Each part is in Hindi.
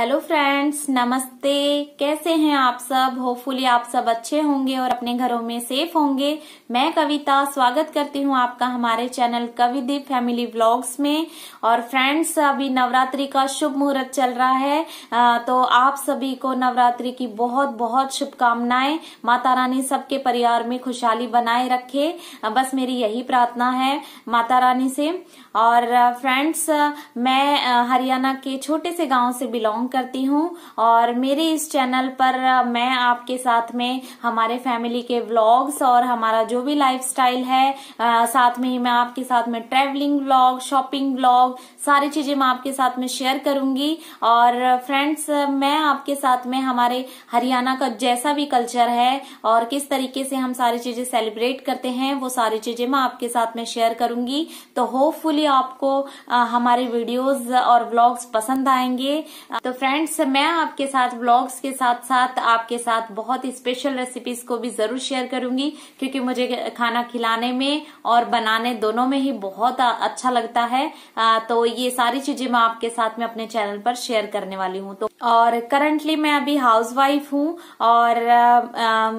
हेलो फ्रेंड्स नमस्ते कैसे हैं आप सब होपफुली आप सब अच्छे होंगे और अपने घरों में सेफ होंगे मैं कविता स्वागत करती हूं आपका हमारे चैनल कविदीप फैमिली व्लॉग्स में और फ्रेंड्स अभी नवरात्रि का शुभ मुहूर्त चल रहा है आ, तो आप सभी को नवरात्रि की बहुत बहुत शुभकामनाएं माता रानी सबके परिवार में खुशहाली बनाए रखे बस मेरी यही प्रार्थना है माता रानी से और फ्रेंड्स मैं हरियाणा के छोटे से गाँव से बिलोंग करती हूँ और मेरे इस चैनल पर मैं आपके साथ में हमारे फैमिली के व्लॉग्स और हमारा जो भी लाइफस्टाइल है आ, साथ में ही मैं आपके साथ में ट्रेवलिंग व्लॉग शॉपिंग व्लॉग सारी चीजें मैं आपके साथ में शेयर करूंगी और फ्रेंड्स मैं आपके साथ में हमारे हरियाणा का जैसा भी कल्चर है और किस तरीके से हम सारी चीजें सेलिब्रेट करते हैं वो सारी चीजें मैं आपके साथ में शेयर करूंगी तो होपफुली आपको आ, हमारे वीडियोस और व्लॉग्स पसंद आएंगे तो तो फ्रेंड्स मैं आपके साथ व्लॉग्स के साथ साथ आपके साथ बहुत स्पेशल रेसिपीज को भी जरूर शेयर करूंगी क्योंकि मुझे खाना खिलाने में और बनाने दोनों में ही बहुत अच्छा लगता है तो ये सारी चीजें मैं आपके साथ में अपने चैनल पर शेयर करने वाली हूँ तो और करंटली मैं अभी हाउस वाइफ हूँ और आ,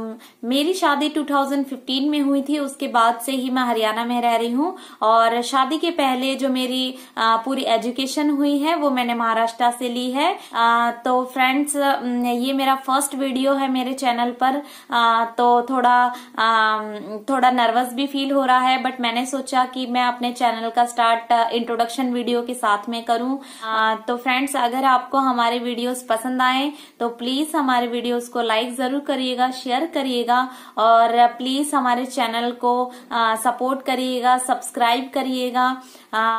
मेरी शादी 2015 में हुई थी उसके बाद से ही मैं हरियाणा में रह रही हूँ और शादी के पहले जो मेरी आ, पूरी एजुकेशन हुई है वो मैंने महाराष्ट्र से ली है आ, तो फ्रेंड्स ये मेरा फर्स्ट वीडियो है मेरे चैनल पर आ, तो थोड़ा आ, थोड़ा नर्वस भी फील हो रहा है बट मैंने सोचा कि मैं अपने चैनल का स्टार्ट इंट्रोडक्शन वीडियो के साथ में करूँ तो फ्रेंड्स अगर आपको हमारे वीडियो वीडियोस पसंद आए तो प्लीज हमारे वीडियोस को लाइक जरूर करिएगा शेयर करिएगा और प्लीज हमारे चैनल को सपोर्ट करिएगा सब्सक्राइब करिएगा